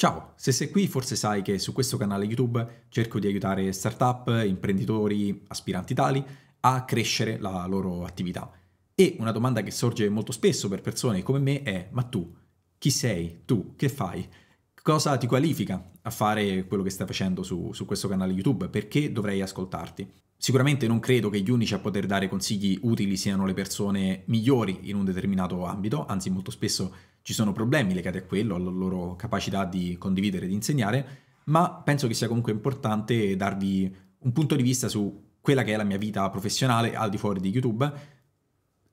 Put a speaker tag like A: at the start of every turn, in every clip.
A: Ciao, se sei qui forse sai che su questo canale YouTube cerco di aiutare startup, imprenditori, aspiranti tali a crescere la loro attività. E una domanda che sorge molto spesso per persone come me è ma tu chi sei? Tu che fai? Cosa ti qualifica a fare quello che stai facendo su, su questo canale YouTube? Perché dovrei ascoltarti? Sicuramente non credo che gli unici a poter dare consigli utili siano le persone migliori in un determinato ambito, anzi molto spesso ci sono problemi legati a quello, alla loro capacità di condividere e di insegnare, ma penso che sia comunque importante darvi un punto di vista su quella che è la mia vita professionale al di fuori di YouTube,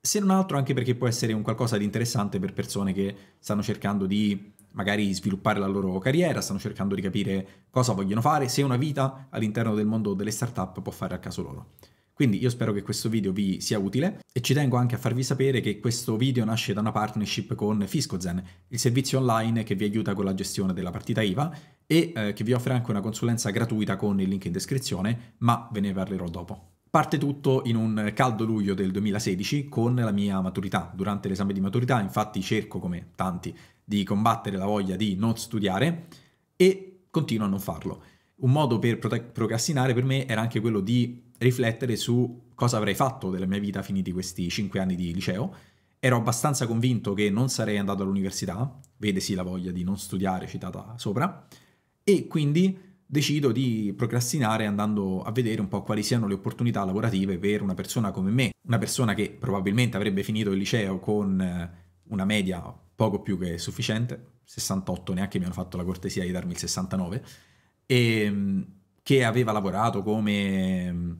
A: se non altro anche perché può essere un qualcosa di interessante per persone che stanno cercando di magari sviluppare la loro carriera, stanno cercando di capire cosa vogliono fare, se una vita all'interno del mondo delle startup può fare a caso loro. Quindi io spero che questo video vi sia utile e ci tengo anche a farvi sapere che questo video nasce da una partnership con FiscoZen, il servizio online che vi aiuta con la gestione della partita IVA e eh, che vi offre anche una consulenza gratuita con il link in descrizione, ma ve ne parlerò dopo. Parte tutto in un caldo luglio del 2016 con la mia maturità. Durante l'esame di maturità infatti cerco, come tanti, di combattere la voglia di non studiare e continuo a non farlo. Un modo per procrastinare per me era anche quello di riflettere su cosa avrei fatto della mia vita finiti questi 5 anni di liceo. Ero abbastanza convinto che non sarei andato all'università, vedesi la voglia di non studiare citata sopra, e quindi decido di procrastinare andando a vedere un po' quali siano le opportunità lavorative per una persona come me, una persona che probabilmente avrebbe finito il liceo con una media poco più che sufficiente, 68 neanche mi hanno fatto la cortesia di darmi il 69, e, ehm, che aveva lavorato come mm,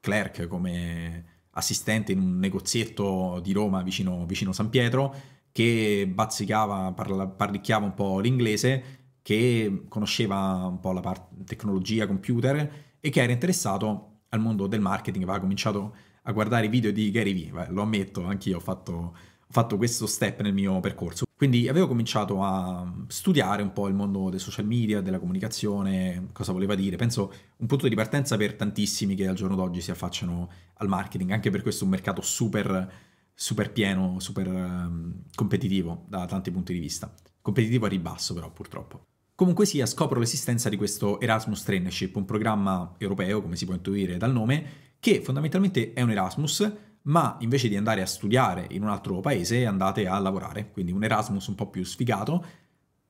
A: clerk, come assistente in un negozietto di Roma vicino, vicino San Pietro, che bazzicava, parla, parlicchiava un po' l'inglese, che conosceva un po' la part- tecnologia, computer e che era interessato al mondo del marketing, aveva cominciato a guardare i video di Gary Vee, lo ammetto, anch'io ho fatto fatto questo step nel mio percorso. Quindi avevo cominciato a studiare un po' il mondo dei social media, della comunicazione, cosa voleva dire. Penso un punto di partenza per tantissimi che al giorno d'oggi si affacciano al marketing, anche per questo un mercato super, super pieno, super um, competitivo da tanti punti di vista. Competitivo a ribasso però purtroppo. Comunque sia, scopro l'esistenza di questo Erasmus Trainership, un programma europeo, come si può intuire dal nome, che fondamentalmente è un Erasmus ma invece di andare a studiare in un altro paese andate a lavorare, quindi un Erasmus un po' più sfigato.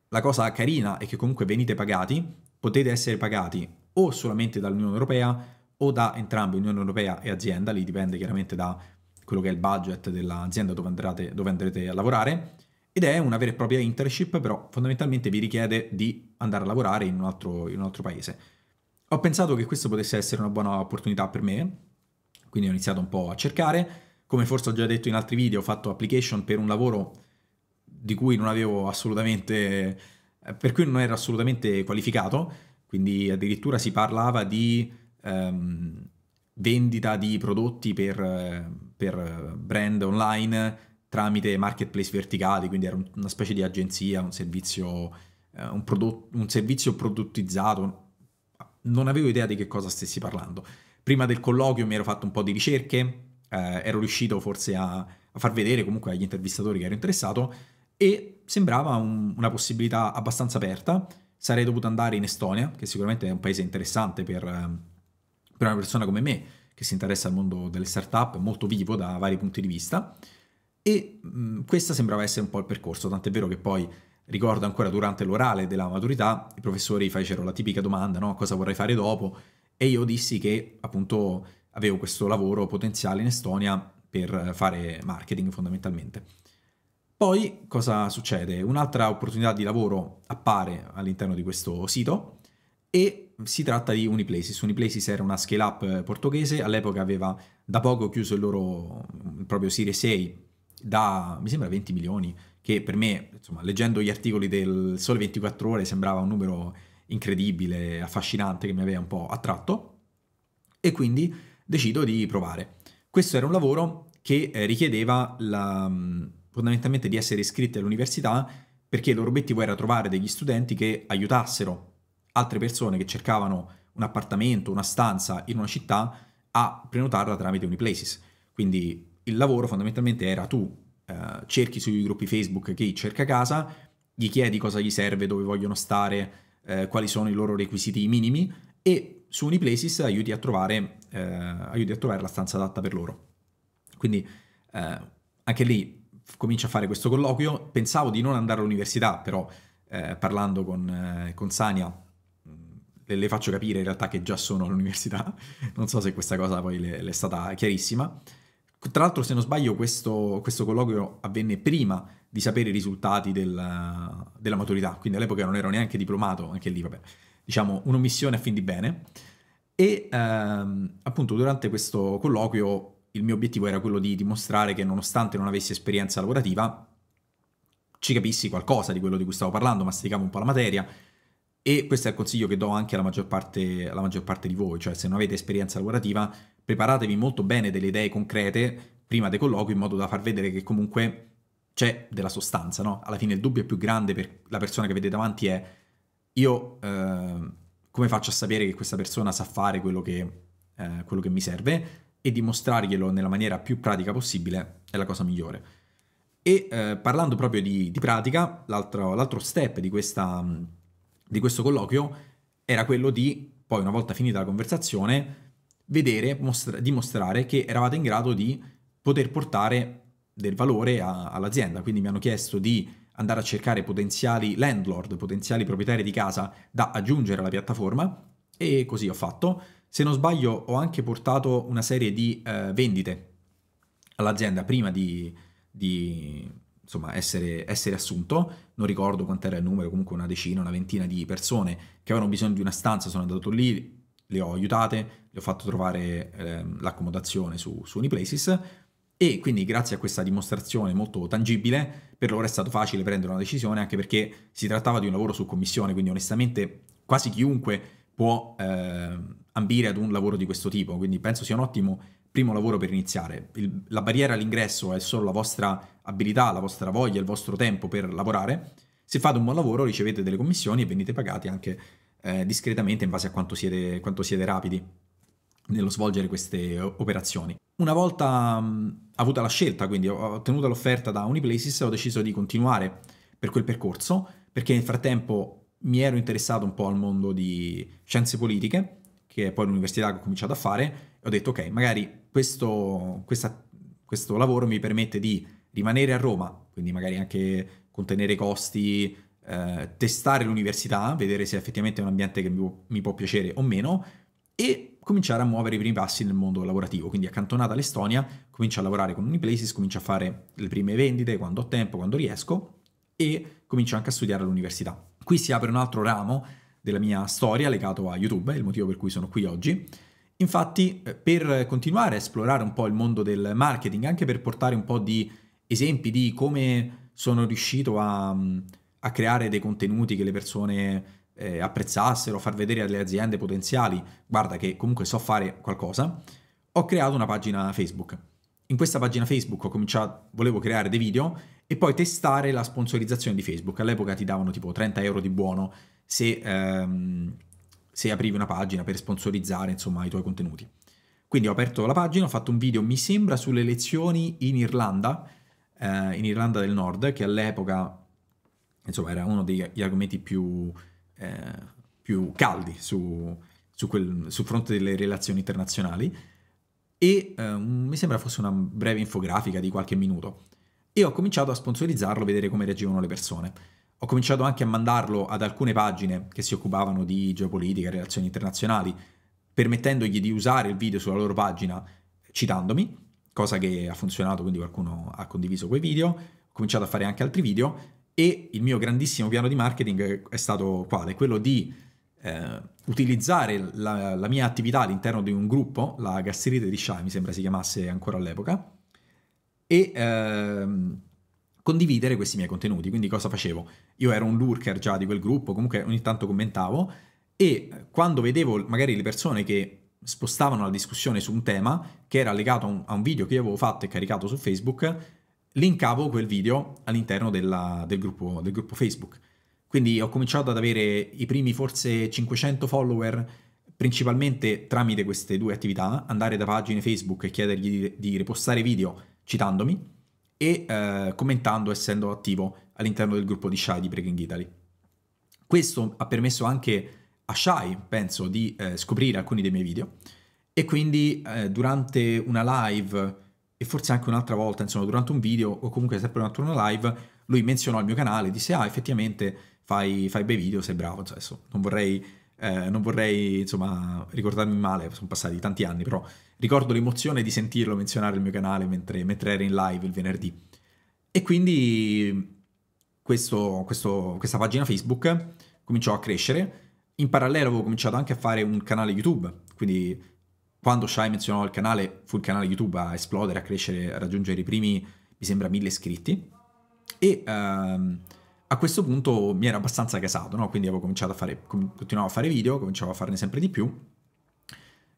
A: La cosa carina è che comunque venite pagati, potete essere pagati o solamente dall'Unione Europea o da entrambi, Unione Europea e azienda, lì dipende chiaramente da quello che è il budget dell'azienda dove, andrete, dove andrete a lavorare, ed è una vera e propria internship, però fondamentalmente vi richiede di andare a lavorare in un altro, in un altro paese. Ho pensato che questo potesse essere una buona opportunità per me, quindi ho iniziato un po' a cercare. Come forse ho già detto in altri video, ho fatto application per un lavoro di cui non avevo assolutamente... Eh, per cui non ero assolutamente qualificato, quindi addirittura si parlava di ehm, vendita di prodotti per, eh, per brand online tramite marketplace verticali, quindi era una specie di agenzia, un servizio, eh, un, prodotto, un servizio prodottizzato. Non avevo idea di che cosa stessi parlando prima del colloquio mi ero fatto un po' di ricerche, eh, ero riuscito forse a, a, far vedere comunque agli intervistatori che ero interessato e sembrava un, una possibilità abbastanza aperta. Sarei dovuto andare in Estonia, che sicuramente è un paese interessante per, eh, per una persona come me che si interessa al mondo delle startup, molto vivo da vari punti di vista. E mh, mm, questo sembrava essere un po' il percorso, tant'è vero che poi ricordo ancora durante l'orale della maturità i professori fecero la tipica domanda, no? cosa vorrei fare dopo? E io dissi che appunto avevo questo lavoro potenziale in Estonia per fare marketing fondamentalmente. Poi cosa succede? Un'altra opportunità di lavoro appare all'interno di questo sito e si tratta di Uniplaces. Uniplaces era una scale up portoghese, all'epoca aveva da poco chiuso il loro proprio Serie 6 da mi sembra 20 milioni, che per me, insomma, leggendo gli articoli del Sole 24 ore sembrava un numero incredibile, affascinante che mi aveva un po' attratto e quindi decido di provare. Questo era un lavoro che eh, richiedeva la, mm, fondamentalmente di essere iscritti all'università perché il loro obiettivo era trovare degli studenti che aiutassero altre persone che cercavano un appartamento, una stanza in una città a prenotarla tramite Uniplaces. Quindi il lavoro fondamentalmente era tu eh, cerchi sui gruppi Facebook chi cerca casa, gli chiedi cosa gli serve, dove vogliono stare, eh, quali sono i loro requisiti minimi e su Uniplaces aiuti a trovare, eh, aiuti a trovare la stanza adatta per loro. Quindi eh, anche lì comincio a fare questo colloquio, pensavo di non andare all'università, però eh, parlando con, eh, con Sania mm, le, le, faccio capire in realtà che già sono all'università, non so se questa cosa poi le, le è stata chiarissima. Tra l'altro, se non sbaglio, questo, questo colloquio avvenne prima di sapere i risultati del, della maturità, quindi all'epoca non ero neanche diplomato, anche lì, vabbè, diciamo un'omissione a fin di bene. E ehm, appunto durante questo colloquio il mio obiettivo era quello di dimostrare che nonostante non avessi esperienza lavorativa, ci capissi qualcosa di quello di cui stavo parlando, masticavo un po' la materia, e questo è il consiglio che do anche alla maggior, parte, alla maggior, parte, di voi, cioè se non avete esperienza lavorativa preparatevi molto bene delle idee concrete prima dei colloqui in modo da far vedere che comunque c'è della sostanza, no? Alla fine il dubbio più grande per la persona che avete davanti è io eh, come faccio a sapere che questa persona sa fare quello che, eh, quello che mi serve e dimostrarglielo nella maniera più pratica possibile è la cosa migliore. E eh, parlando proprio di, di pratica, l'altro, l'altro step di, questa, di questo colloquio era quello di, poi una volta finita la conversazione, vedere, mostra- dimostrare che eravate in grado di poter portare del valore a, all'azienda, quindi mi hanno chiesto di andare a cercare potenziali landlord, potenziali proprietari di casa da aggiungere alla piattaforma e così ho fatto. Se non sbaglio ho anche portato una serie di eh, vendite all'azienda prima di, di insomma, essere, essere, assunto, non ricordo quant'era il numero, comunque una decina, una ventina di persone che avevano bisogno di una stanza, sono andato lì, le ho aiutate, le ho fatto trovare eh, l'accomodazione su, su Uniplaces e quindi grazie a questa dimostrazione molto tangibile, per loro è stato facile prendere una decisione, anche perché si trattava di un lavoro su commissione, quindi onestamente quasi chiunque può eh, ambire ad un lavoro di questo tipo, quindi penso sia un ottimo primo lavoro per iniziare. Il, la barriera all'ingresso è solo la vostra abilità, la vostra voglia, il vostro tempo per lavorare. Se fate un buon lavoro ricevete delle commissioni e venite pagati anche eh, discretamente in base a quanto siete, quanto siete rapidi nello svolgere queste operazioni. Una volta mh, avuta la scelta, quindi ho ottenuto l'offerta da Uniplaces, ho deciso di continuare per quel percorso perché nel frattempo mi ero interessato un po' al mondo di scienze politiche, che è poi l'università che ho cominciato a fare, ho detto ok, magari questo, questa, questo lavoro mi permette di rimanere a Roma, quindi magari anche contenere i costi, eh, testare l'università, vedere se effettivamente è un ambiente che mi, mi può piacere o meno, e cominciare a muovere i primi passi nel mondo lavorativo. Quindi accantonata l'Estonia, comincio a lavorare con Uniplaces, comincio a fare le prime vendite quando ho tempo, quando riesco e comincio anche a studiare all'università. Qui si apre un altro ramo della mia storia legato a YouTube, il motivo per cui sono qui oggi. Infatti, eh, per continuare a esplorare un po' il mondo del marketing, anche per portare un po' di esempi di come sono riuscito a, mm, a creare dei contenuti che le persone eh, apprezzassero, far vedere alle aziende potenziali, guarda che comunque so fare qualcosa, ho creato una pagina Facebook. In questa pagina Facebook ho cominciato, volevo creare dei video e poi testare la sponsorizzazione di Facebook. All'epoca ti davano tipo 30 euro di buono se, ehm, se aprivi una pagina per sponsorizzare insomma i tuoi contenuti. Quindi ho aperto la pagina, ho fatto un video, mi sembra, sulle elezioni in Irlanda, eh, in Irlanda del Nord, che all'epoca insomma era uno degli argomenti più, eh, più caldi su, su quel, sul fronte delle relazioni internazionali e eh, mi sembra fosse una breve infografica di qualche minuto e ho cominciato a sponsorizzarlo, vedere come reagivano le persone. Ho cominciato anche a mandarlo ad alcune pagine che si occupavano di geopolitica, e relazioni internazionali, permettendogli di usare il video sulla loro pagina citandomi, cosa che ha funzionato, quindi qualcuno ha condiviso quei video. Ho cominciato a fare anche altri video e il mio grandissimo piano di marketing è stato quale? Quello di eh, utilizzare la, la, mia attività all'interno di un gruppo, la Gasserite di Sciai mi sembra si chiamasse ancora all'epoca, e ehm, condividere questi miei contenuti. Quindi cosa facevo? Io ero un lurker già di quel gruppo, comunque ogni tanto commentavo e quando vedevo magari le persone che spostavano la discussione su un tema che era legato a un, a un video che io avevo fatto e caricato su Facebook, linkavo quel video all'interno della, del, gruppo, del, gruppo, Facebook. Quindi ho cominciato ad avere i primi forse 500 follower principalmente tramite queste due attività, andare da pagine Facebook e chiedergli di, ripostare video citandomi e eh, commentando essendo attivo all'interno del gruppo di Shai di Breaking Italy. Questo ha permesso anche a Shai, penso, di eh, scoprire alcuni dei miei video e quindi eh, durante una live e forse anche un'altra volta, insomma, durante un video o comunque sempre durante una live, lui menzionò il mio canale, disse, ah, effettivamente fai, fai bei video, sei bravo, cioè, adesso non vorrei, eh, non vorrei, insomma, ricordarmi male, sono passati tanti anni, però ricordo l'emozione di sentirlo menzionare il mio canale mentre, mentre era in live il venerdì. E quindi questo, questo, questa pagina Facebook cominciò a crescere, in parallelo avevo cominciato anche a fare un canale YouTube, quindi quando Shai menzionò il canale, fu il canale YouTube a esplodere, a crescere, a raggiungere i primi, mi sembra, mille iscritti. E ehm, a questo punto mi ero abbastanza casato, no? Quindi avevo cominciato a fare, continuavo a fare video, cominciavo a farne sempre di più.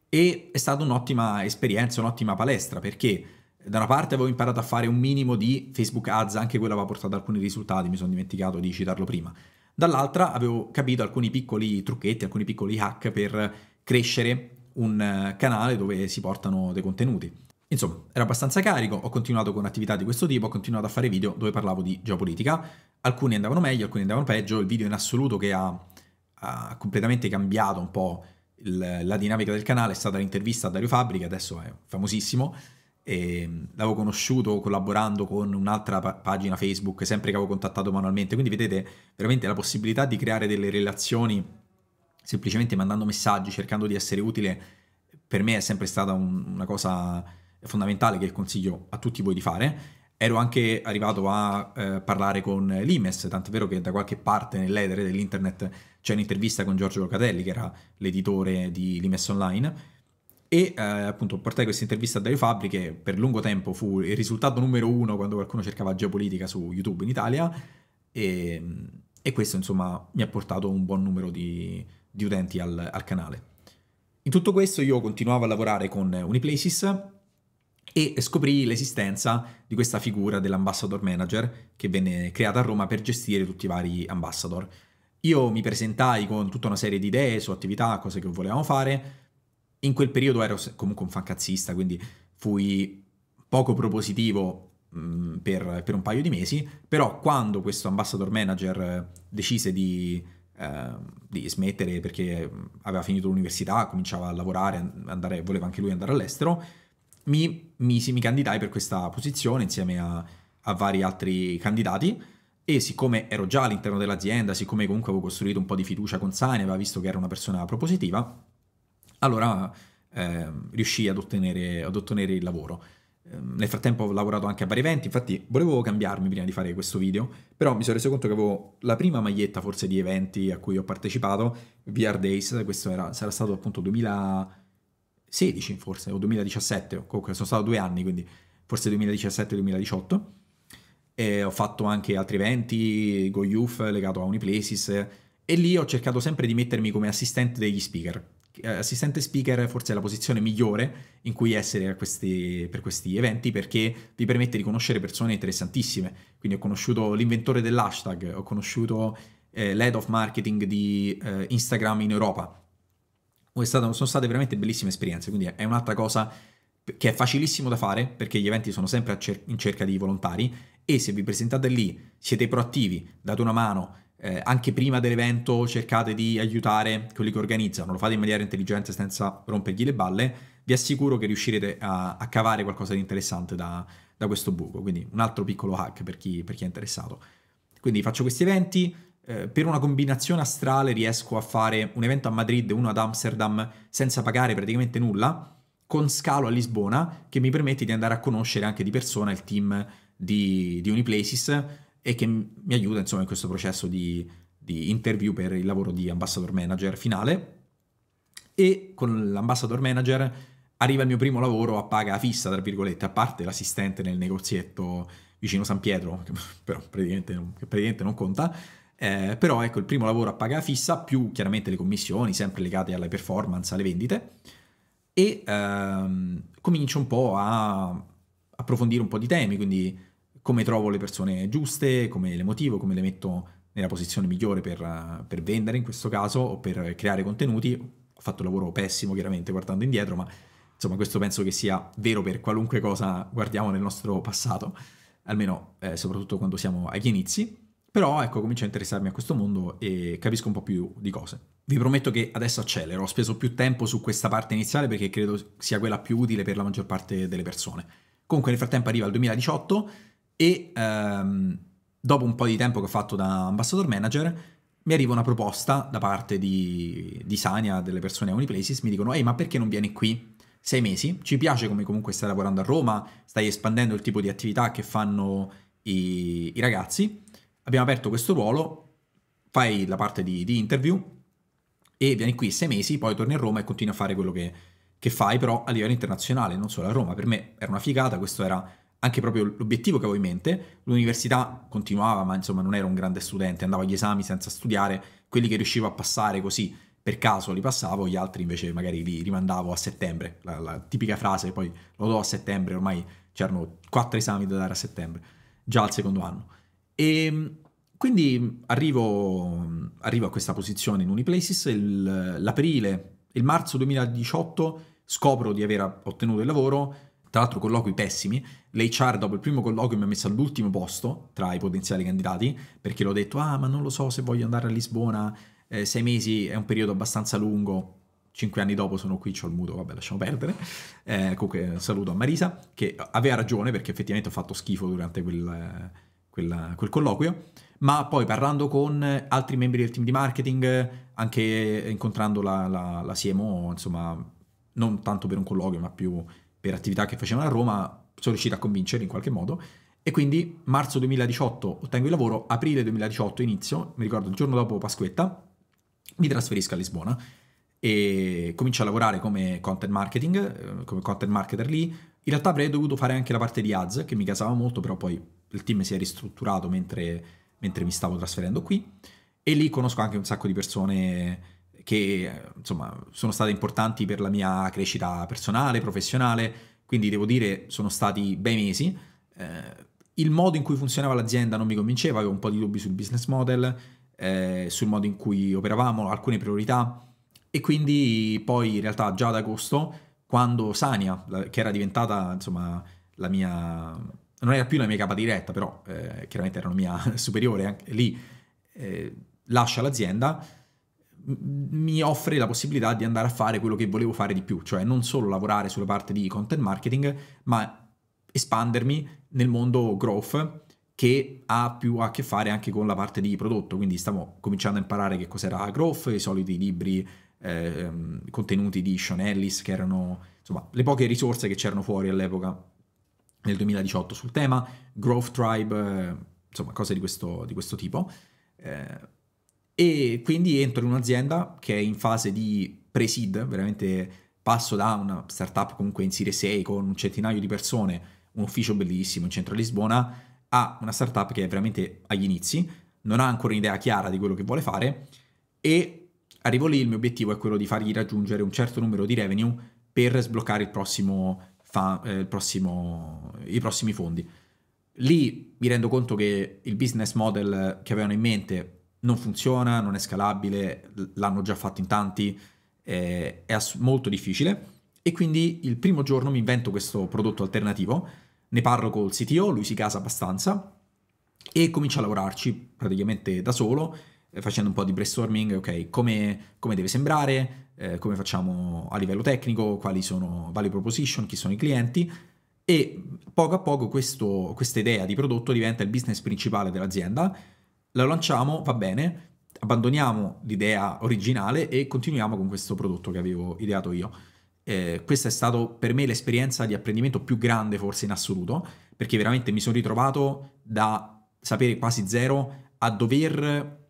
A: E è stata un'ottima esperienza, un'ottima palestra, perché da una parte avevo imparato a fare un minimo di Facebook Ads, anche quello aveva portato alcuni risultati, mi sono dimenticato di citarlo prima. Dall'altra avevo capito alcuni piccoli trucchetti, alcuni piccoli hack per crescere un eh, canale dove si portano dei contenuti. Insomma, era abbastanza carico, ho continuato con attività di questo tipo, ho continuato a fare video dove parlavo di geopolitica, alcuni andavano meglio, alcuni andavano peggio, il video in assoluto che ha, ha completamente cambiato un po' il, la dinamica del canale è stata l'intervista a Dario Fabri, che adesso è famosissimo, mm, l'avevo conosciuto collaborando con un'altra pa- pagina Facebook, sempre che avevo contattato manualmente, quindi vedete veramente la possibilità di creare delle relazioni semplicemente mandando messaggi, cercando di essere utile, per me è sempre stata un, una cosa fondamentale che consiglio a tutti voi di fare. Ero anche arrivato a eh, parlare con l'IMES, tant'è vero che da qualche parte nell'edere dell'internet c'è un'intervista con Giorgio Locatelli, che era l'editore di l'IMES Online, e eh, appunto portai questa intervista a Dario Fabri che per lungo tempo fu il risultato numero uno quando qualcuno cercava geopolitica su YouTube in Italia e, e questo insomma mi ha portato un buon numero di, di utenti al, al canale. In tutto questo io continuavo a lavorare con Uniplaces e scoprì l'esistenza di questa figura dell'ambassador manager che venne creata a Roma per gestire tutti i vari ambassador. Io mi presentai con tutta una serie di idee su attività, cose che volevamo fare. In quel periodo ero comunque un fancazzista, quindi fui poco propositivo mh, mm, per, per, un paio di mesi, però quando questo ambassador manager eh, decise di Ehm, di smettere perché aveva finito l'università, cominciava a lavorare, andare, voleva anche lui andare all'estero, mi, mi, mi candidai per questa posizione insieme a, a vari altri candidati e siccome ero già all'interno dell'azienda, siccome comunque avevo costruito un po' di fiducia con Sani, aveva visto che era una persona propositiva, allora eh, riuscii ad ottenere, ad ottenere, il lavoro. Ehm, nel frattempo ho lavorato anche a vari eventi, infatti volevo cambiarmi prima di fare questo video, però mi sono reso conto che avevo la prima maglietta forse di eventi a cui ho partecipato, VR Days, questo era, sarà stato appunto 2016 forse, o 2017, comunque sono stato due anni, quindi forse 2017-2018, e ho fatto anche altri eventi, Go Youth legato a Uniplaces, e lì ho cercato sempre di mettermi come assistente degli speaker, eh, assistente speaker forse è la posizione migliore in cui essere questi, per questi eventi perché vi permette di conoscere persone interessantissime. Quindi ho conosciuto l'inventore dell'hashtag, ho conosciuto eh, l'head of marketing di eh, Instagram in Europa. Stata, sono state veramente bellissime esperienze, quindi è un'altra cosa che è facilissimo da fare perché gli eventi sono sempre cer- in cerca di volontari e se vi presentate lì, siete proattivi, date una mano, eh, anche prima dell'evento cercate di aiutare quelli che organizzano, lo fate in maniera intelligente senza rompergli le balle, vi assicuro che riuscirete a, a cavare qualcosa di interessante da, da, questo buco, quindi un altro piccolo hack per chi, per chi è interessato. Quindi faccio questi eventi, eh, per una combinazione astrale riesco a fare un evento a Madrid e uno ad Amsterdam senza pagare praticamente nulla, con scalo a Lisbona, che mi permette di andare a conoscere anche di persona il team di, di Uniplaces, e che mi aiuta insomma in questo processo di, di interview per il lavoro di ambassador manager finale e con l'ambassador manager arriva il mio primo lavoro a paga fissa, tra virgolette, a parte l'assistente nel negozietto vicino San Pietro, che però praticamente, non, che praticamente non conta, eh, però ecco il primo lavoro a paga fissa più chiaramente le commissioni, sempre legate alle performance, alle vendite, e ehm, comincio un po' a approfondire un po' di temi, quindi come trovo le persone giuste, come le motivo, come le metto nella posizione migliore per, eh, per vendere in questo caso o per creare contenuti. Ho fatto un lavoro pessimo chiaramente guardando indietro, ma insomma questo penso che sia vero per qualunque cosa guardiamo nel nostro passato, almeno eh, soprattutto quando siamo agli inizi. Però ecco, comincio a interessarmi a questo mondo e capisco un po' più di cose. Vi prometto che adesso accelero, ho speso più tempo su questa parte iniziale perché credo sia quella più utile per la maggior parte delle persone. Comunque nel frattempo arriva il 2018 e ehm, dopo un po' di tempo che ho fatto da ambassador manager mi arriva una proposta da parte di, di Sania, delle persone a Uniplaces, mi dicono ehi ma perché non vieni qui? Sei mesi, ci piace come comunque stai lavorando a Roma, stai espandendo il tipo di attività che fanno i, i ragazzi, abbiamo aperto questo ruolo, fai la parte di, di interview e vieni qui sei mesi, poi torni a Roma e continui a fare quello che, che fai però a livello internazionale, non solo a Roma, per me era una figata, questo era anche proprio l'obiettivo che avevo in mente. L'università continuava, ma insomma non era un grande studente, andavo agli esami senza studiare, quelli che riuscivo a passare così per caso li passavo, gli altri invece magari li rimandavo a settembre, la, la tipica frase, poi lo do a settembre, ormai c'erano quattro esami da dare a settembre, già al secondo anno. E ehm, quindi arrivo, arrivo a questa posizione in Uniplaces, il, l'aprile, il marzo 2018 scopro di aver ottenuto il lavoro, tra l'altro colloqui pessimi, l'HR dopo il primo colloquio mi ha messo all'ultimo posto tra i potenziali candidati perché l'ho detto ah ma non lo so se voglio andare a Lisbona, eh, sei mesi è un periodo abbastanza lungo, cinque anni dopo sono qui, ho il muto, vabbè lasciamo perdere. Eh, comunque saluto a Marisa che aveva ragione perché effettivamente ho fatto schifo durante quel, quel, quel colloquio, ma poi parlando con altri membri del team di marketing, anche incontrando la, la, la CMO, insomma non tanto per un colloquio ma più per attività che facevano a Roma, sono riuscito a convincere in qualche modo. E quindi marzo 2018 ottengo il lavoro, aprile 2018 inizio, mi ricordo il giorno dopo Pasquetta, mi trasferisco a Lisbona e comincio a lavorare come content marketing, eh, come content marketer lì. In realtà avrei dovuto fare anche la parte di ads, che mi casava molto, però poi il team si è ristrutturato mentre, mentre mi stavo trasferendo qui. E lì conosco anche un sacco di persone che insomma sono state importanti per la mia crescita personale, professionale, quindi devo dire sono stati bei mesi. Eh, il modo in cui funzionava l'azienda non mi convinceva, avevo un po' di dubbi sul business model, eh, sul modo in cui operavamo, alcune priorità e quindi poi in realtà già ad agosto, quando Sania, che era diventata insomma la mia... non era più la mia capa diretta, però eh, chiaramente era la mia superiore, anche lì eh, lascia l'azienda mi offre la possibilità di andare a fare quello che volevo fare di più, cioè non solo lavorare sulla parte di content marketing, ma espandermi nel mondo growth che ha più a che fare anche con la parte di prodotto, quindi stavo cominciando a imparare che cos'era growth, i soliti libri, eh, contenuti di Sean Ellis, che erano insomma le poche risorse che c'erano fuori all'epoca nel 2018 sul tema, Growth Tribe, eh, insomma cose di questo, di questo tipo. Eh, e quindi entro in un'azienda che è in fase di pre-seed, veramente passo da una startup comunque in Serie 6 con un centinaio di persone, un ufficio bellissimo in centro a Lisbona, a una startup che è veramente agli inizi, non ha ancora un'idea chiara di quello che vuole fare e arrivo lì, il mio obiettivo è quello di fargli raggiungere un certo numero di revenue per sbloccare il prossimo fa, eh, il prossimo, i prossimi fondi. Lì mi rendo conto che il business model che avevano in mente non funziona, non è scalabile, l'hanno già fatto in tanti, eh, è molto difficile e quindi il primo giorno mi invento questo prodotto alternativo, ne parlo col CTO, lui si casa abbastanza e comincio a lavorarci praticamente da solo, eh, facendo un po' di brainstorming, ok, come, come deve sembrare, eh, come facciamo a livello tecnico, quali sono value proposition, chi sono i clienti e poco a poco questa idea di prodotto diventa il business principale dell'azienda la lanciamo, va bene, abbandoniamo l'idea originale e continuiamo con questo prodotto che avevo ideato io. Eh, questa è stata per me l'esperienza di apprendimento più grande forse in assoluto, perché veramente mi sono ritrovato da sapere quasi zero a dover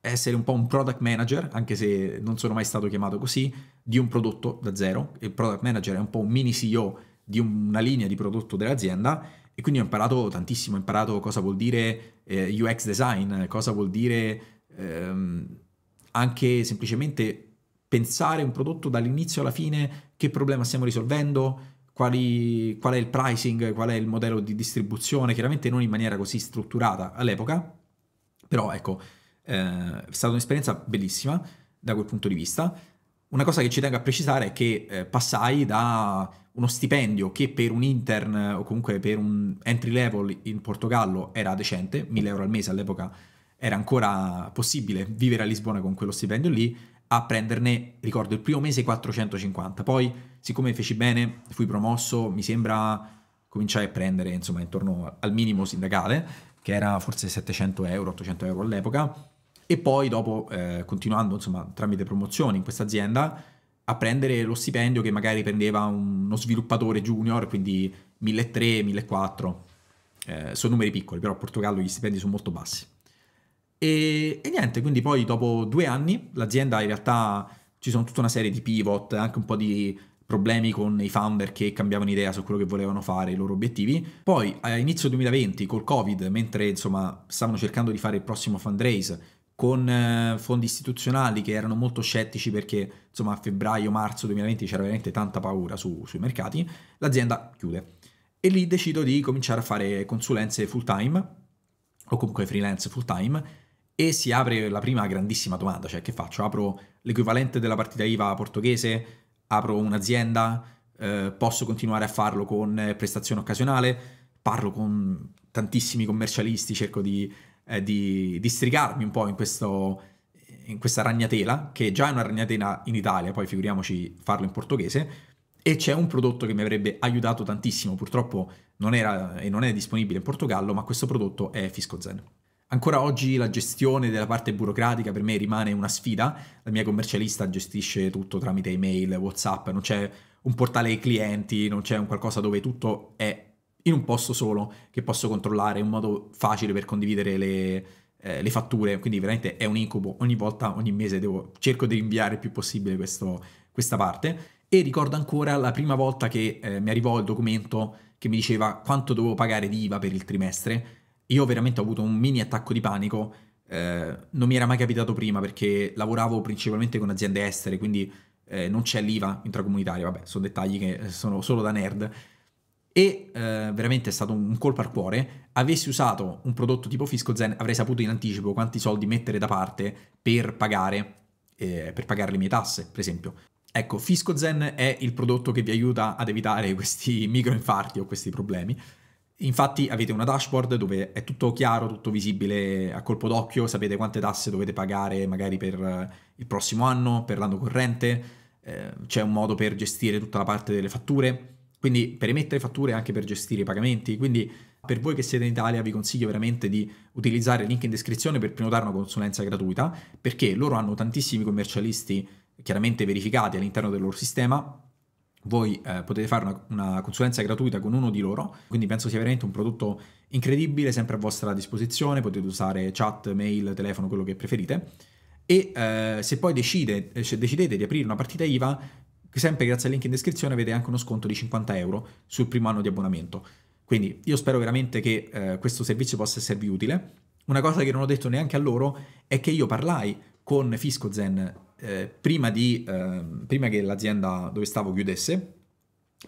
A: essere un po' un product manager, anche se non sono mai stato chiamato così, di un prodotto da zero. Il product manager è un po' un mini CEO di una linea di prodotto dell'azienda e quindi ho imparato tantissimo, ho imparato cosa vuol dire eh, UX design, cosa vuol dire ehm, anche semplicemente pensare un prodotto dall'inizio alla fine, che problema stiamo risolvendo, quali, qual è il pricing, qual è il modello di distribuzione, chiaramente non in maniera così strutturata all'epoca, però ecco, eh, è stata un'esperienza bellissima da quel punto di vista. Una cosa che ci tengo a precisare è che eh, passai da uno stipendio che per un intern o comunque per un entry level in Portogallo era decente, 1000 euro al mese all'epoca era ancora possibile vivere a Lisbona con quello stipendio lì, a prenderne, ricordo, il primo mese 450. Poi, siccome feci bene, fui promosso, mi sembra cominciai a prendere, insomma, intorno al minimo sindacale, che era forse 700 euro, 800 euro all'epoca, e poi dopo, eh, continuando, insomma, tramite promozioni in questa azienda, a prendere lo stipendio che magari prendeva uno sviluppatore junior, quindi 1.300, 1.400. Eh, sono numeri piccoli, però a Portogallo gli stipendi sono molto bassi. E, e, niente, quindi poi dopo due anni l'azienda in realtà ci sono tutta una serie di pivot, anche un po' di problemi con i founder che cambiavano idea su quello che volevano fare, i loro obiettivi. Poi a inizio 2020 col Covid, mentre insomma stavano cercando di fare il prossimo fundraise, con eh, fondi istituzionali che erano molto scettici perché insomma a febbraio-marzo 2020 c'era veramente tanta paura su, sui mercati, l'azienda chiude. E lì decido di cominciare a fare consulenze full time o comunque freelance full time e si apre la prima grandissima domanda, cioè che faccio? Apro l'equivalente della partita IVA portoghese, apro un'azienda, eh, posso continuare a farlo con eh, prestazione occasionale, parlo con tantissimi commercialisti, cerco di eh, di, di, strigarmi un po' in, questo, in questa ragnatela, che già è una ragnatela in Italia, poi figuriamoci farlo in portoghese, e c'è un prodotto che mi avrebbe aiutato tantissimo, purtroppo non era e non è disponibile in Portogallo, ma questo prodotto è Fisco Zen. Ancora oggi la gestione della parte burocratica per me rimane una sfida, la mia commercialista gestisce tutto tramite email, Whatsapp, non c'è un portale ai clienti, non c'è un qualcosa dove tutto è in un posto solo che posso controllare, un modo facile per condividere le, eh, le fatture, quindi veramente è un incubo, ogni volta, ogni mese devo, cerco di rinviare il più possibile questo, questa parte e ricordo ancora la prima volta che eh, mi arrivò il documento che mi diceva quanto dovevo pagare di IVA per il trimestre, io veramente ho avuto un mini attacco di panico, eh, non mi era mai capitato prima perché lavoravo principalmente con aziende estere, quindi eh, non c'è l'IVA intracomunitaria, vabbè, sono dettagli che eh, sono solo da nerd, e eh, veramente è stato un, colpo al cuore, avessi usato un prodotto tipo Fisco Zen avrei saputo in anticipo quanti soldi mettere da parte per pagare, eh, per pagare le mie tasse, per esempio. Ecco, Fisco Zen è il prodotto che vi aiuta ad evitare questi microinfarti o questi problemi. Infatti avete una dashboard dove è tutto chiaro, tutto visibile a colpo d'occhio, sapete quante tasse dovete pagare magari per eh, il prossimo anno, per l'anno corrente, eh, c'è un modo per gestire tutta la parte delle fatture quindi per emettere fatture e anche per gestire i pagamenti. Quindi per voi che siete in Italia vi consiglio veramente di utilizzare il link in descrizione per prenotare una consulenza gratuita, perché loro hanno tantissimi commercialisti chiaramente verificati all'interno del loro sistema. Voi eh, potete fare una, una consulenza gratuita con uno di loro, quindi penso sia veramente un prodotto incredibile, sempre a vostra disposizione, potete usare chat, mail, telefono, quello che preferite e eh, se poi decide, se decidete di aprire una partita IVA sempre grazie al link in descrizione avete anche uno sconto di 50 euro sul primo anno di abbonamento. Quindi io spero veramente che eh, questo servizio possa esservi utile. Una cosa che non ho detto neanche a loro è che io parlai con FiscoZen eh, prima, di, eh, prima che l'azienda dove stavo chiudesse,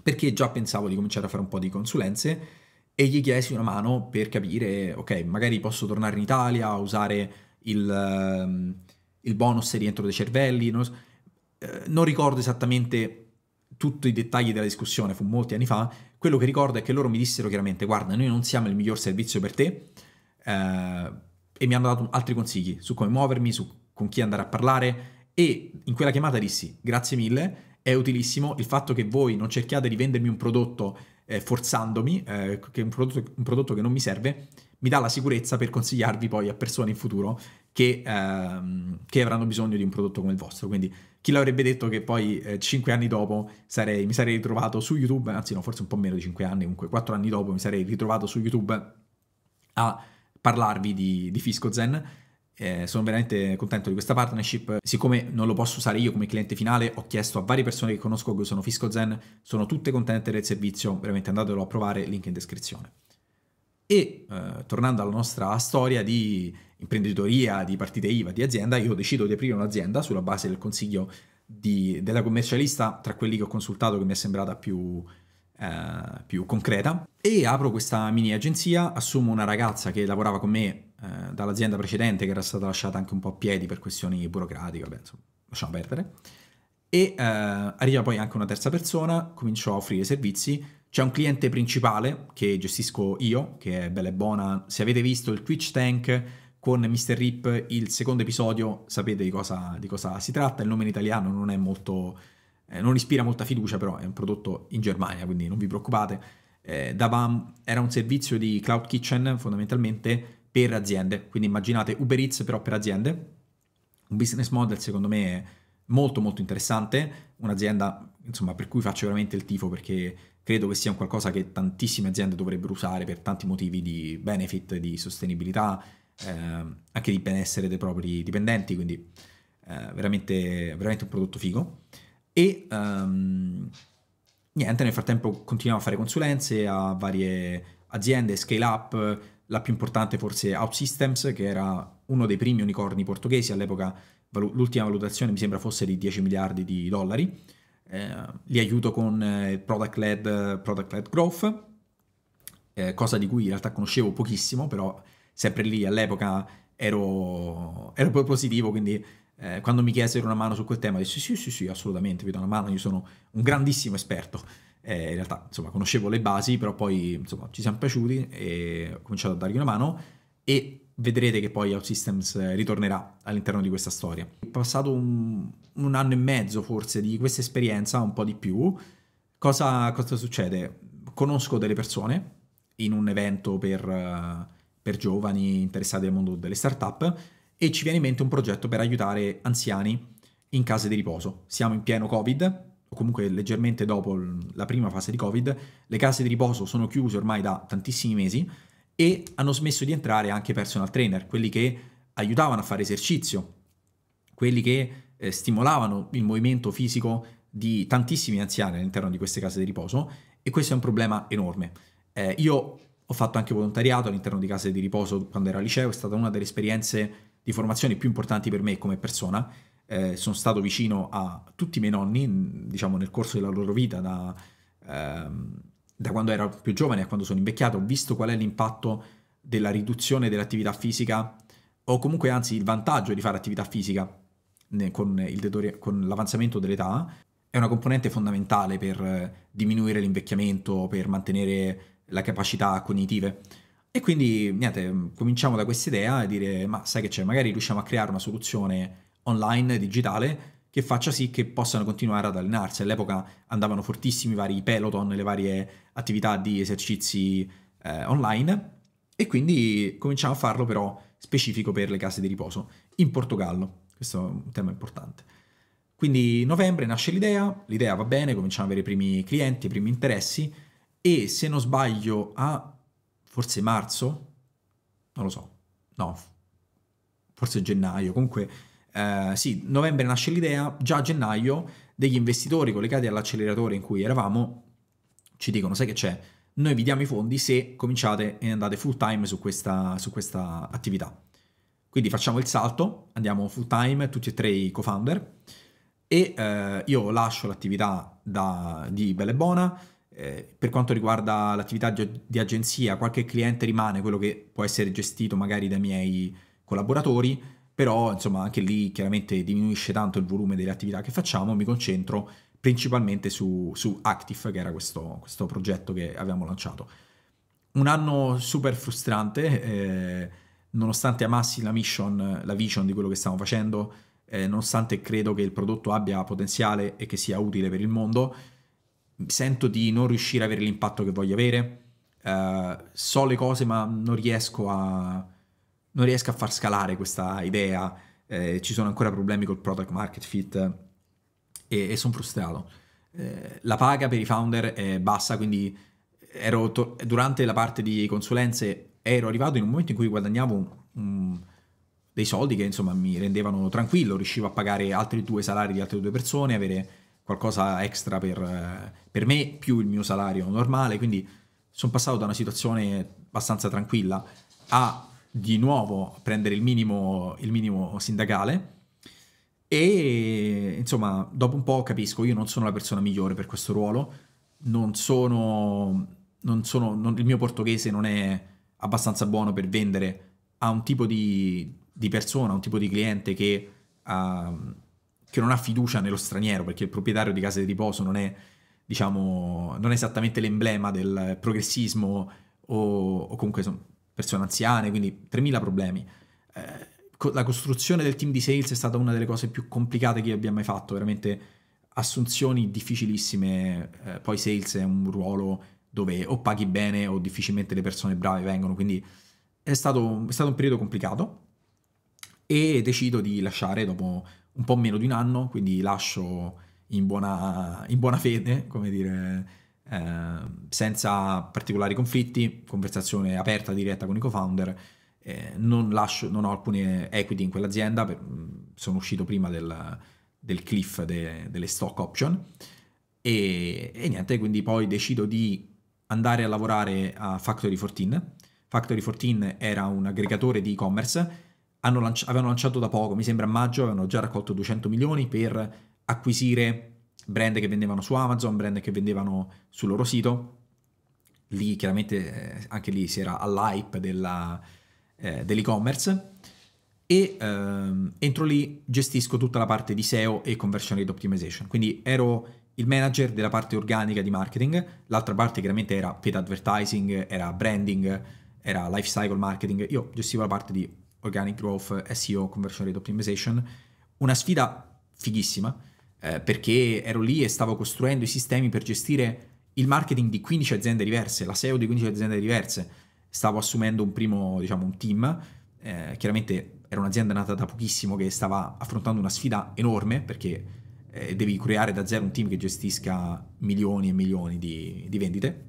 A: perché già pensavo di cominciare a fare un po' di consulenze e gli chiesi una mano per capire, ok, magari posso tornare in Italia, a usare il, ehm, il bonus rientro dei cervelli, non so eh, non ricordo esattamente tutti i dettagli della discussione, fu molti anni fa, quello che ricordo è che loro mi dissero chiaramente guarda, noi non siamo il miglior servizio per te eh, e mi hanno dato altri consigli su come muovermi, su con chi andare a parlare e in quella chiamata dissi grazie mille, è utilissimo il fatto che voi non cerchiate di vendermi un prodotto eh, forzandomi, eh, che è un prodotto, un prodotto, che non mi serve, mi dà la sicurezza per consigliarvi poi a persone in futuro che, ehm, che avranno bisogno di un prodotto come il vostro. Quindi chi l'avrebbe detto che poi eh, 5 anni dopo sarei, mi sarei ritrovato su YouTube, anzi no, forse un po' meno di cinque anni, comunque quattro anni dopo mi sarei ritrovato su YouTube a parlarvi di, di FiscoZen. Eh, sono veramente contento di questa partnership. Siccome non lo posso usare io come cliente finale, ho chiesto a varie persone che conosco che usano FiscoZen, sono tutte contente del servizio, veramente andatelo a provare, link in descrizione. E eh, tornando alla nostra storia di imprenditoria, di partite IVA, di azienda, io decido di aprire un'azienda sulla base del consiglio di, della commercialista, tra quelli che ho consultato che mi è sembrata più, eh, più concreta, e apro questa mini agenzia, assumo una ragazza che lavorava con me eh, dall'azienda precedente, che era stata lasciata anche un po' a piedi per questioni burocratiche, vabbè, insomma, lasciamo perdere, e eh, arriva poi anche una terza persona, comincio a offrire servizi, c'è un cliente principale che gestisco io, che è bella e buona. Se avete visto il Twitch Tank con Mr. Rip, il secondo episodio, sapete di cosa, di cosa si tratta. Il nome in italiano non è molto... Eh, non ispira molta fiducia, però è un prodotto in Germania, quindi non vi preoccupate. Eh, Davam era un servizio di cloud kitchen fondamentalmente per aziende, quindi immaginate Uber Eats però per aziende. Un business model secondo me molto molto interessante, un'azienda insomma per cui faccio veramente il tifo perché credo che sia un qualcosa che tantissime aziende dovrebbero usare per tanti motivi di benefit, di sostenibilità, eh, anche di benessere dei propri dipendenti, quindi eh, veramente, veramente, un prodotto figo. E um, niente, nel frattempo continuiamo a fare consulenze a varie aziende, scale up, la più importante forse OutSystems, che era uno dei primi unicorni portoghesi all'epoca, l'ultima valutazione mi sembra fosse di 10 miliardi di dollari eh, li aiuto con eh, il product, led, product led growth, eh, cosa di cui in realtà conoscevo pochissimo, però sempre lì all'epoca ero, ero positivo, quindi eh, quando mi chiesero una mano su quel tema, dissi sì, sì, sì, assolutamente, vi do una mano, io sono un grandissimo esperto. Eh, in realtà, insomma, conoscevo le basi, però poi, insomma, ci siamo piaciuti e ho cominciato a dargli una mano e vedrete che poi OutSystems eh, ritornerà all'interno di questa storia. È passato un, un, anno e mezzo forse di questa esperienza, un po' di più. Cosa, cosa succede? Conosco delle persone in un evento per, eh, per giovani interessati al mondo delle startup e ci viene in mente un progetto per aiutare anziani in case di riposo. Siamo in pieno Covid, o comunque leggermente dopo la prima fase di Covid, le case di riposo sono chiuse ormai da tantissimi mesi e hanno smesso di entrare anche personal trainer, quelli che aiutavano a fare esercizio, quelli che eh, stimolavano il movimento fisico di tantissimi anziani all'interno di queste case di riposo e questo è un problema enorme. Eh, io ho fatto anche volontariato all'interno di case di riposo quando era al liceo, è stata una delle esperienze di formazione più importanti per me come persona. Eh, sono stato vicino a tutti i miei nonni, diciamo nel corso della loro vita, da, ehm, da quando ero più giovane a quando sono invecchiato, ho visto qual è l'impatto della riduzione dell'attività fisica, o comunque anzi il vantaggio di fare attività fisica con, con l'avanzamento dell'età, è una componente fondamentale per diminuire l'invecchiamento, per mantenere la capacità cognitive. E quindi, niente, cominciamo da questa idea e dire, ma sai che c'è, magari riusciamo a creare una soluzione online, digitale, che faccia sì che possano continuare ad allenarsi. All'epoca andavano fortissimi i vari peloton, le varie attività di esercizi eh, online e quindi cominciamo a farlo però specifico per le case di riposo in Portogallo. Questo è un tema importante. Quindi novembre nasce l'idea, l'idea va bene, cominciamo ad avere i primi clienti, i primi interessi e se non sbaglio a forse marzo, non lo so, no, forse gennaio, comunque eh, sì, novembre nasce l'idea, già a gennaio degli investitori collegati all'acceleratore in cui eravamo ci dicono, sai che c'è, noi vi diamo i fondi se cominciate e andate full time su questa, su questa attività. Quindi facciamo il salto, andiamo full time, tutti e tre i co-founder, e eh, io lascio l'attività da, di Belle Bona, eh, per quanto riguarda l'attività di, agenzia, qualche cliente rimane, quello che può essere gestito magari dai miei collaboratori, però insomma anche lì chiaramente diminuisce tanto il volume delle attività che facciamo, mi concentro principalmente su, su Active, che era questo, questo, progetto che avevamo lanciato. Un anno super frustrante, eh, nonostante amassi la mission, la vision di quello che stiamo facendo, eh, nonostante credo che il prodotto abbia potenziale e che sia utile per il mondo, sento di non riuscire ad avere l'impatto che voglio avere. Eh, so le cose ma non riesco a, non riesco a far scalare questa idea, eh, ci sono ancora problemi col product market fit eh, e, e sono frustrato. Eh, la paga per i founder è bassa, quindi to- durante la parte di consulenze ero arrivato in un momento in cui guadagnavo um, dei soldi che insomma mi rendevano tranquillo, riuscivo a pagare altri due salari di altre due persone, avere qualcosa extra per, eh, per me più il mio salario normale, quindi sono passato da una situazione abbastanza tranquilla a di nuovo prendere il minimo, il minimo sindacale e insomma dopo un po' capisco, io non sono la persona migliore per questo ruolo, non sono, non sono non, il mio portoghese non è abbastanza buono per vendere a un tipo di, di persona, a un tipo di cliente che, uh, che, non ha fiducia nello straniero, perché il proprietario di case di riposo non è, diciamo, non è esattamente l'emblema del progressismo o, o comunque... Insomma, persone anziane, quindi 3.000 problemi. Eh, la costruzione del team di sales è stata una delle cose più complicate che abbia mai fatto, veramente assunzioni difficilissime, eh, poi sales è un ruolo dove o paghi bene o difficilmente le persone brave vengono, quindi è stato, è stato un periodo complicato e decido di lasciare dopo un po' meno di un anno, quindi lascio in buona, in buona fede, come dire, Ehm, senza particolari conflitti, conversazione aperta, diretta con i co-founder. Eh, non, lascio, non ho alcune equity in quell'azienda, per, mm, sono uscito prima del, del cliff de, delle stock option e, e, niente, quindi poi decido di andare a lavorare a Factory 14. Factory 14 era un aggregatore di e-commerce, lanci- avevano lanciato da poco, mi sembra a maggio, avevano già raccolto 200 milioni per acquisire brand che vendevano su Amazon, brand che vendevano sul loro sito. Lì chiaramente eh, anche lì si era all'hype della, eh, dell'e-commerce e ehm, entro lì gestisco tutta la parte di SEO e conversion rate optimization. Quindi ero il manager della parte organica di marketing, l'altra parte chiaramente era paid advertising, era branding, era lifecycle marketing, io gestivo la parte di organic growth, SEO, conversion rate optimization, una sfida fighissima eh, perché ero lì e stavo costruendo i sistemi per gestire il marketing di 15 aziende diverse, la SEO di 15 aziende diverse. Stavo assumendo un primo, diciamo, un team, eh, chiaramente era un'azienda nata da pochissimo che stava affrontando una sfida enorme perché eh, devi creare da zero un team che gestisca milioni e milioni di, di vendite.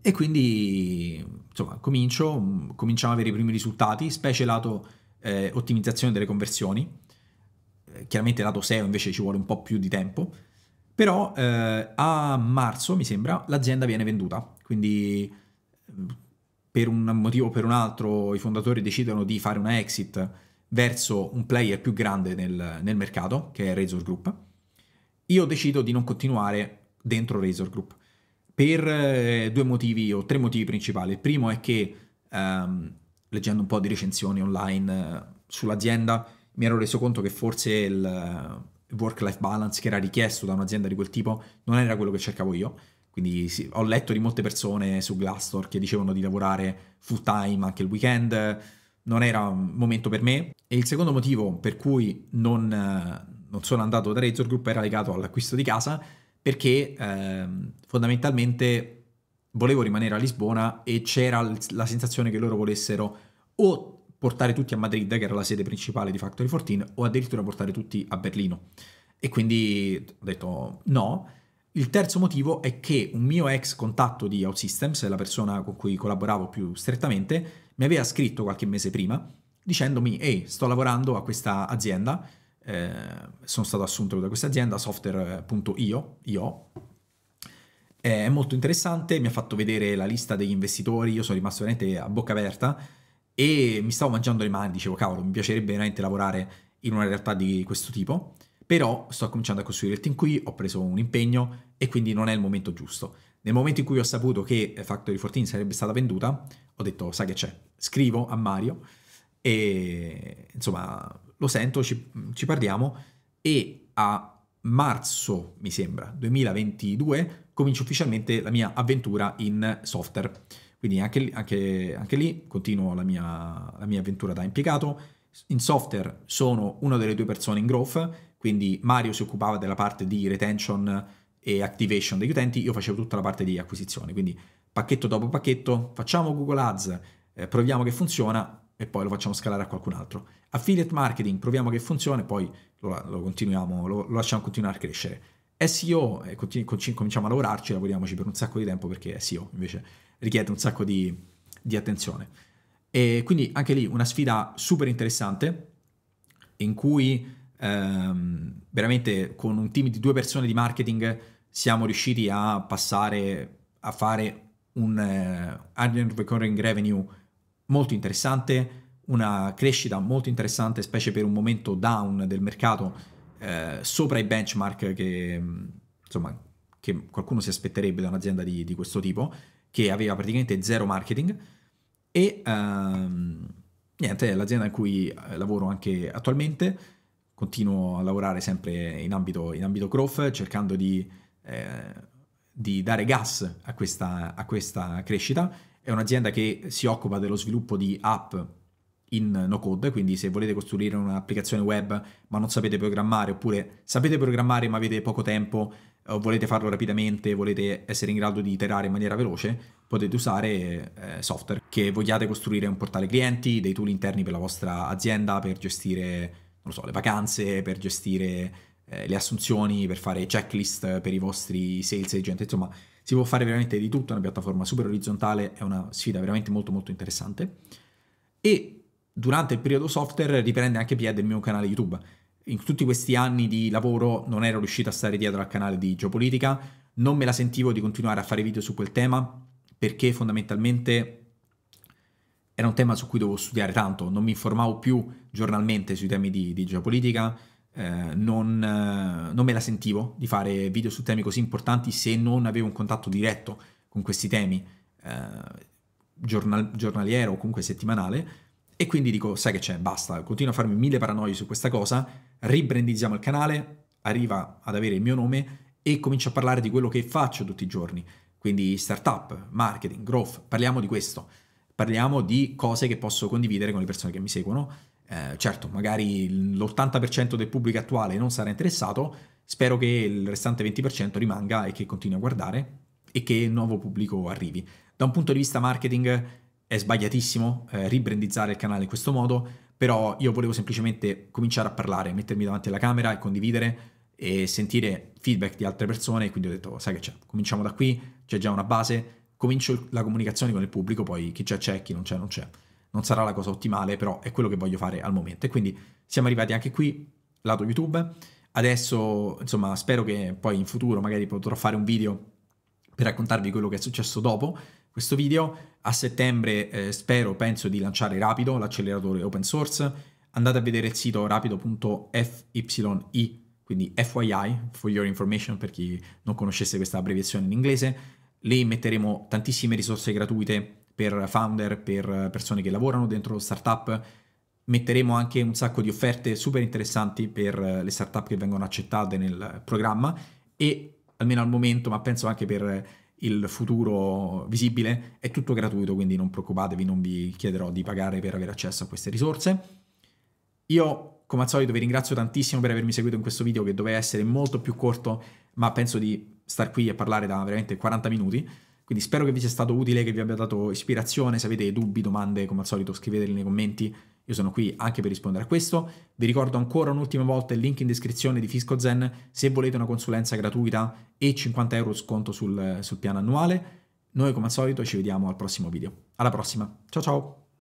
A: E quindi, insomma, comincio, mm, cominciamo ad avere i primi risultati, specie lato eh, ottimizzazione delle conversioni chiaramente lato SEO invece ci vuole un po' più di tempo, però eh, a marzo, mi sembra, l'azienda viene venduta, quindi eh, per un motivo o per un altro i fondatori decidono di fare una exit verso un player più grande nel, nel mercato, che è Razor Group. Io decido di non continuare dentro Razor Group per eh, due motivi o tre motivi principali. Il primo è che ehm, leggendo un po' di recensioni online eh, sull'azienda mi ero reso conto che forse il eh, work-life balance che era richiesto da un'azienda di quel tipo non era quello che cercavo io. Quindi sì, ho letto di molte persone su Glassdoor che dicevano di lavorare full time anche il weekend, non era un momento per me. E il secondo motivo per cui non, eh, non sono andato da Razor Group era legato all'acquisto di casa, perché eh, fondamentalmente volevo rimanere a Lisbona e c'era la sensazione che loro volessero o portare tutti a Madrid, che era la sede principale di Factory 14, o addirittura portare tutti a Berlino. E quindi ho detto no. Il terzo motivo è che un mio ex contatto di OutSystems, la persona con cui collaboravo più strettamente, mi aveva scritto qualche mese prima dicendomi ehi, sto lavorando a questa azienda, eh, sono stato assunto da questa azienda, software.io, io, eh, è molto interessante, mi ha fatto vedere la lista degli investitori, io sono rimasto veramente a bocca aperta, e mi stavo mangiando le mani, dicevo cavolo, mi piacerebbe veramente lavorare in una realtà di questo tipo, però sto cominciando a costruire il team qui, ho preso un impegno e quindi non è il momento giusto. Nel momento in cui ho saputo che eh, Factory 14 sarebbe stata venduta, ho detto, sai che c'è, scrivo a Mario e insomma lo sento, ci, ci parliamo e a marzo, mi sembra, 2022, comincio ufficialmente la mia avventura in software. Quindi anche, anche, anche lì continuo la mia, la mia avventura da impiegato. In software sono una delle due persone in growth, quindi Mario si occupava della parte di retention e activation degli utenti, io facevo tutta la parte di acquisizione, quindi pacchetto dopo pacchetto, facciamo Google Ads, eh, proviamo che funziona e poi lo facciamo scalare a qualcun altro. Affiliate marketing, proviamo che funziona e poi lo, lo continuiamo, lo, lo, lasciamo continuare a crescere. SEO, eh, continu- cominciamo a lavorarci, lavoriamoci per un sacco di tempo perché SEO invece richiede un sacco di, di attenzione. E quindi anche lì una sfida super interessante in cui ehm, veramente con un team di due persone di marketing siamo riusciti a passare a fare un eh, annual recurring revenue molto interessante, una crescita molto interessante, specie per un momento down del mercato, eh, sopra i benchmark che, insomma, che qualcuno si aspetterebbe da un'azienda di, di questo tipo che aveva praticamente zero marketing e ehm, niente, è l'azienda in cui eh, lavoro anche attualmente, continuo a lavorare sempre in ambito, in ambito growth cercando di, eh, di dare gas a questa, a questa crescita. È un'azienda che si occupa dello sviluppo di app in no code, quindi se volete costruire un'applicazione web ma non sapete programmare oppure sapete programmare ma avete poco tempo eh, volete farlo rapidamente, volete essere in grado di iterare in maniera veloce, potete usare eh, software che vogliate costruire un portale clienti, dei tool interni per la vostra azienda, per gestire, so, le vacanze, per gestire eh, le assunzioni, per fare checklist per i vostri sales agent, insomma si può fare veramente di tutto, è una piattaforma super orizzontale, è una sfida veramente molto molto interessante. E durante il periodo software riprende anche piede il mio canale YouTube in tutti questi anni di lavoro non ero riuscito a stare dietro al canale di geopolitica, non me la sentivo di continuare a fare video su quel tema perché fondamentalmente era un tema su cui dovevo studiare tanto, non mi informavo più giornalmente sui temi di, di geopolitica, eh, non, eh, non, me la sentivo di fare video su temi così importanti se non avevo un contatto diretto con questi temi eh, giornal giornaliero o comunque settimanale e quindi dico, sai che c'è, basta, continuo a farmi mille paranoie su questa cosa, ribrandizziamo il canale, arriva ad avere il mio nome e comincio a parlare di quello che faccio tutti i giorni. Quindi startup, marketing, growth, parliamo di questo. Parliamo di cose che posso condividere con le persone che mi seguono. Eh, certo, magari l'80% del pubblico attuale non sarà interessato, spero che il restante 20% rimanga e che continui a guardare e che il nuovo pubblico arrivi. Da un punto di vista marketing è sbagliatissimo eh, ribrandizzare il canale in questo modo, però io volevo semplicemente cominciare a parlare, mettermi davanti alla camera e condividere e sentire feedback di altre persone, quindi ho detto, sai che c'è, cominciamo da qui, c'è già una base, comincio la comunicazione con il pubblico, poi chi c'è c'è, chi non c'è non c'è. Non sarà la cosa ottimale, però è quello che voglio fare al momento. E quindi siamo arrivati anche qui, lato YouTube. Adesso, insomma, spero che poi in futuro magari potrò fare un video per raccontarvi quello che è successo dopo, questo video a settembre eh, spero, penso di lanciare Rapido, l'acceleratore open source. Andate a vedere il sito rapido.fyi, quindi FYI, for your information per chi non conoscesse questa abbreviazione in inglese. Lì metteremo tantissime risorse gratuite per founder, per persone che lavorano dentro lo startup. Metteremo anche un sacco di offerte super interessanti per eh, le startup che vengono accettate nel programma e almeno al momento, ma penso anche per il futuro visibile, è tutto gratuito, quindi non preoccupatevi, non vi chiederò di pagare per avere accesso a queste risorse. Io come al solito vi ringrazio tantissimo per avermi seguito in questo video che doveva essere molto più corto, ma penso di star qui a parlare da veramente 40 minuti. Quindi spero che vi sia stato utile, che vi abbia dato ispirazione. Se avete dubbi, domande, come al solito scriveteli nei commenti. Io sono qui anche per rispondere a questo. Vi ricordo ancora un'ultima volta il link in descrizione di FiscoZen se volete una consulenza gratuita e 50 euro sconto sul, sul piano annuale. Noi come al solito ci vediamo al prossimo video. Alla prossima, ciao ciao!